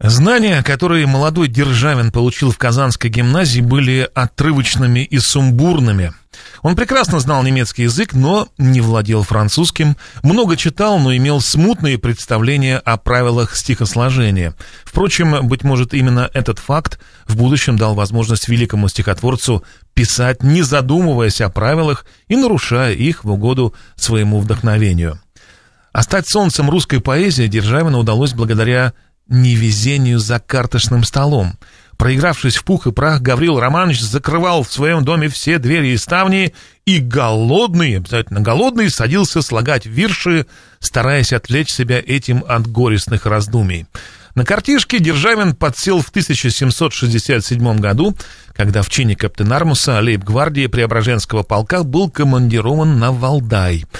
Знания, которые молодой Державин получил в Казанской гимназии, были отрывочными и сумбурными. Он прекрасно знал немецкий язык, но не владел французским, много читал, но имел смутные представления о правилах стихосложения. Впрочем, быть может, именно этот факт в будущем дал возможность великому стихотворцу писать, не задумываясь о правилах и нарушая их в угоду своему вдохновению. А стать солнцем русской поэзии Державину удалось благодаря невезению за карточным столом. Проигравшись в пух и прах, Гаврил Романович закрывал в своем доме все двери и ставни и голодный, обязательно голодный, садился слагать вирши, стараясь отвлечь себя этим от горестных раздумий. На картишке Державин подсел в 1767 году, когда в чине каптенармуса лейб-гвардии Преображенского полка был командирован на Валдай –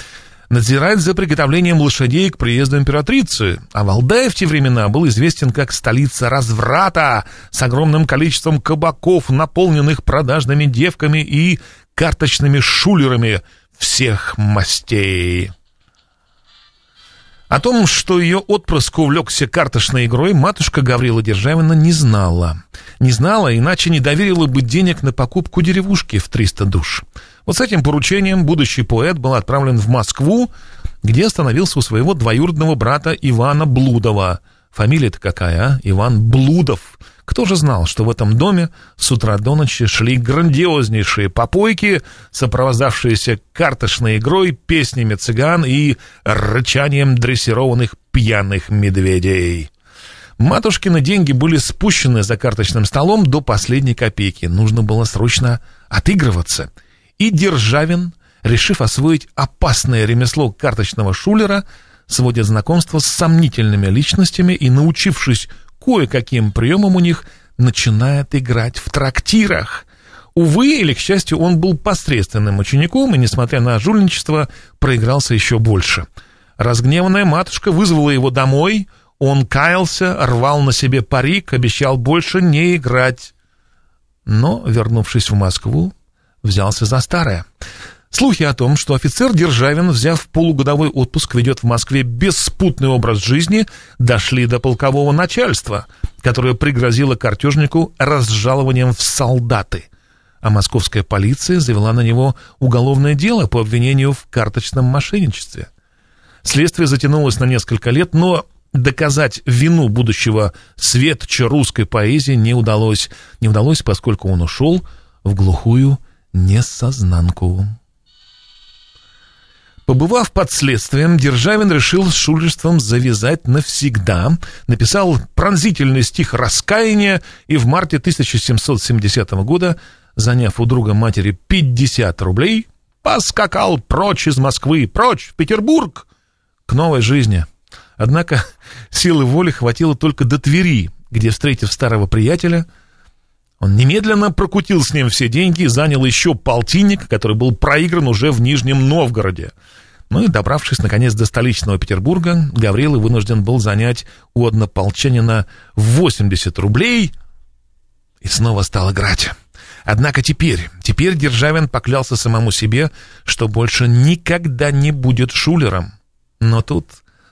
надзирать за приготовлением лошадей к приезду императрицы, а Валдай в те времена был известен как столица разврата с огромным количеством кабаков, наполненных продажными девками и карточными шулерами всех мастей. О том, что ее отпрыск увлекся карточной игрой, матушка Гаврила Державина не знала. Не знала, иначе не доверила бы денег на покупку деревушки в 300 душ. Вот с этим поручением будущий поэт был отправлен в Москву, где остановился у своего двоюродного брата Ивана Блудова. Фамилия-то какая, а? Иван Блудов. Кто же знал, что в этом доме с утра до ночи шли грандиознейшие попойки, сопровождавшиеся карточной игрой, песнями цыган и рычанием дрессированных пьяных медведей. Матушкины деньги были спущены за карточным столом до последней копейки. Нужно было срочно отыгрываться – и Державин, решив освоить опасное ремесло карточного шулера, сводит знакомство с сомнительными личностями и, научившись кое-каким приемам у них, начинает играть в трактирах. Увы или, к счастью, он был посредственным учеником и, несмотря на жульничество, проигрался еще больше. Разгневанная матушка вызвала его домой, он каялся, рвал на себе парик, обещал больше не играть. Но, вернувшись в Москву, взялся за старое. Слухи о том, что офицер Державин, взяв полугодовой отпуск, ведет в Москве беспутный образ жизни, дошли до полкового начальства, которое пригрозило картежнику разжалованием в солдаты. А московская полиция завела на него уголовное дело по обвинению в карточном мошенничестве. Следствие затянулось на несколько лет, но доказать вину будущего светча русской поэзии не удалось. Не удалось, поскольку он ушел в глухую несознанку. Побывав под следствием, Державин решил с шулерством завязать навсегда, написал пронзительный стих раскаяния и в марте 1770 года, заняв у друга матери 50 рублей, поскакал прочь из Москвы, прочь в Петербург к новой жизни. Однако силы воли хватило только до Твери, где, встретив старого приятеля, он немедленно прокутил с ним все деньги и занял еще полтинник, который был проигран уже в Нижнем Новгороде. Ну и, добравшись, наконец, до столичного Петербурга, Гаврила вынужден был занять у однополчанина 80 рублей и снова стал играть. Однако теперь, теперь Державин поклялся самому себе, что больше никогда не будет шулером. Но тут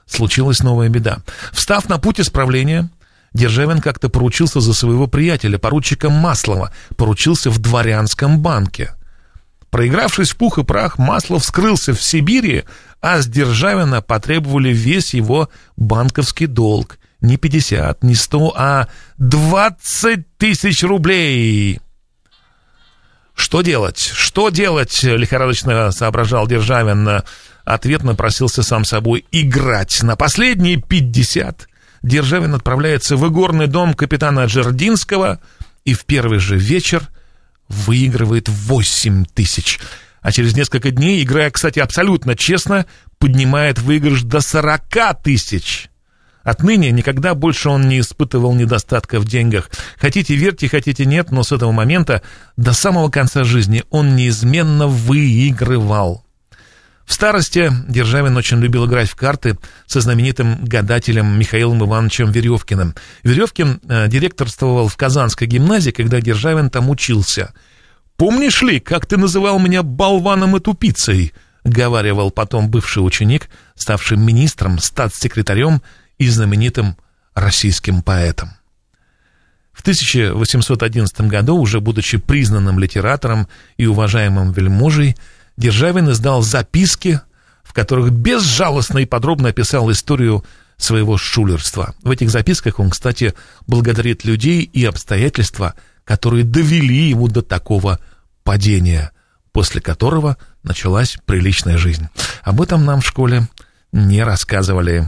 случилась новая беда. Встав на путь исправления, Державин как-то поручился за своего приятеля, поручика Маслова, поручился в дворянском банке. Проигравшись в пух и прах, Маслов скрылся в Сибири, а с Державина потребовали весь его банковский долг. Не 50, не 100, а 20 тысяч рублей! «Что делать? Что делать?» — лихорадочно соображал Державин. Ответ напросился сам собой «играть на последние пятьдесят». Державин отправляется в игорный дом капитана Джердинского и в первый же вечер выигрывает 8 тысяч. А через несколько дней, играя, кстати, абсолютно честно, поднимает выигрыш до 40 тысяч. Отныне никогда больше он не испытывал недостатка в деньгах. Хотите верьте, хотите нет, но с этого момента до самого конца жизни он неизменно выигрывал. В старости Державин очень любил играть в карты со знаменитым гадателем Михаилом Ивановичем Веревкиным. Веревкин э, директорствовал в Казанской гимназии, когда Державин там учился. «Помнишь ли, как ты называл меня болваном и тупицей?» — говаривал потом бывший ученик, ставший министром, статс-секретарем и знаменитым российским поэтом. В 1811 году, уже будучи признанным литератором и уважаемым вельможей, Державин издал записки, в которых безжалостно и подробно описал историю своего шулерства. В этих записках он, кстати, благодарит людей и обстоятельства, которые довели ему до такого падения, после которого началась приличная жизнь. Об этом нам в школе не рассказывали.